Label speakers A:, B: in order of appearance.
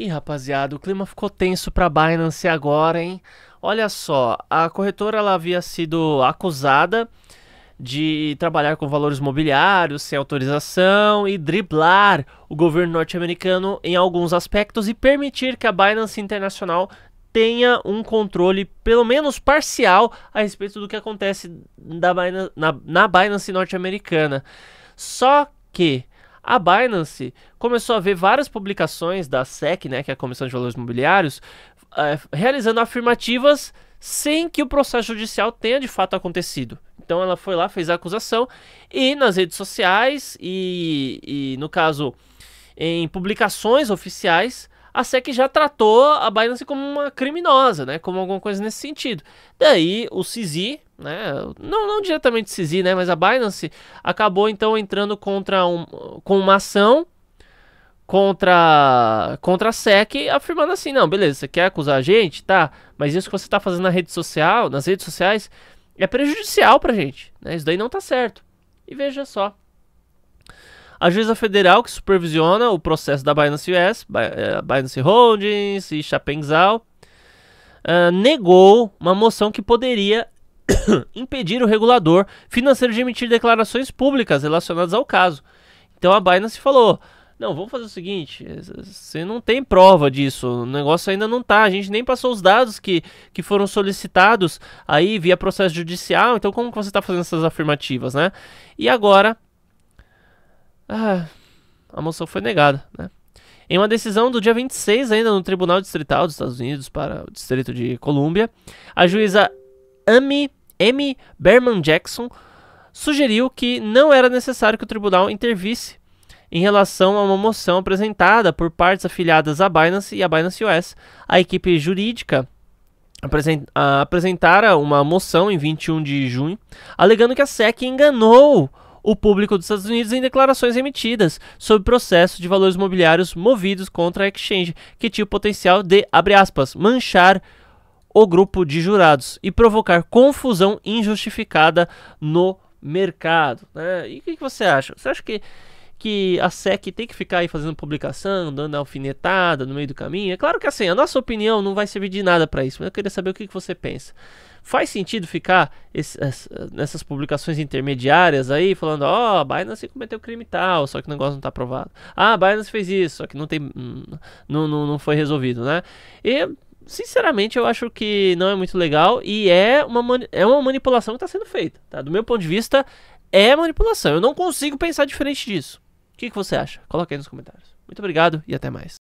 A: E rapaziada, o clima ficou tenso para Binance agora, hein? Olha só, a corretora ela havia sido acusada de trabalhar com valores mobiliários sem autorização e driblar o governo norte-americano em alguns aspectos e permitir que a Binance Internacional tenha um controle, pelo menos parcial, a respeito do que acontece Binance, na, na Binance norte-americana. Só que a Binance começou a ver várias publicações da SEC, né, que é a Comissão de Valores Imobiliários, eh, realizando afirmativas sem que o processo judicial tenha de fato acontecido. Então ela foi lá, fez a acusação e nas redes sociais e, e no caso em publicações oficiais a SEC já tratou a Binance como uma criminosa, né? Como alguma coisa nesse sentido. Daí o CZ, né? Não, não diretamente CZ, né? Mas a Binance acabou então entrando contra um, com uma ação contra contra a SEC, afirmando assim, não, beleza, você quer acusar a gente, tá? Mas isso que você está fazendo na rede social, nas redes sociais, é prejudicial pra gente, né? Isso daí não tá certo. E veja só. A juíza federal que supervisiona o processo da Binance US, é, Binance Holdings e Chapenzal, uh, ah, negou uma moção que poderia impedir o regulador financeiro de emitir declarações públicas relacionadas ao caso. Então a Binance falou: não, vamos fazer o seguinte, você não tem prova disso, o negócio ainda não tá, a gente nem passou os dados que, que foram solicitados aí via processo judicial, então como você está fazendo essas afirmativas, né? E agora ah, a moção foi negada, né? Em uma decisão do dia 26, ainda no Tribunal Distrital dos Estados Unidos para o Distrito de Colômbia, a juíza Amy, Amy Berman Jackson sugeriu que não era necessário que o tribunal intervisse em relação a uma moção apresentada por partes afiliadas à Binance e à Binance US. A equipe jurídica ah, apresentara uma moção em 21 de junho, alegando que a SEC enganou o público dos Estados Unidos em declarações emitidas sobre o processo de valores mobiliários movidos contra a exchange, que tinha o potencial de, abre aspas, manchar o grupo de jurados e provocar confusão injustificada no mercado. Né? E o que, que você acha? Você acha que que a SEC tem que ficar aí fazendo publicação, dando alfinetada no meio do caminho. É claro que assim, a nossa opinião não vai servir de nada para isso, mas eu queria saber o que, que você pensa. Faz sentido ficar nessas publicações intermediárias aí, falando, ó, oh, Binance cometeu crime tal, só que o negócio não está aprovado. Ah, Binance fez isso, só que não tem. Hum, não, não, não foi resolvido, né? E sinceramente, eu acho que não é muito legal e é uma, é uma manipulação que está sendo feita. Tá? Do meu ponto de vista, é manipulação. Eu não consigo pensar diferente disso. O que, que você acha? Coloca aí nos comentários. Muito obrigado e até mais.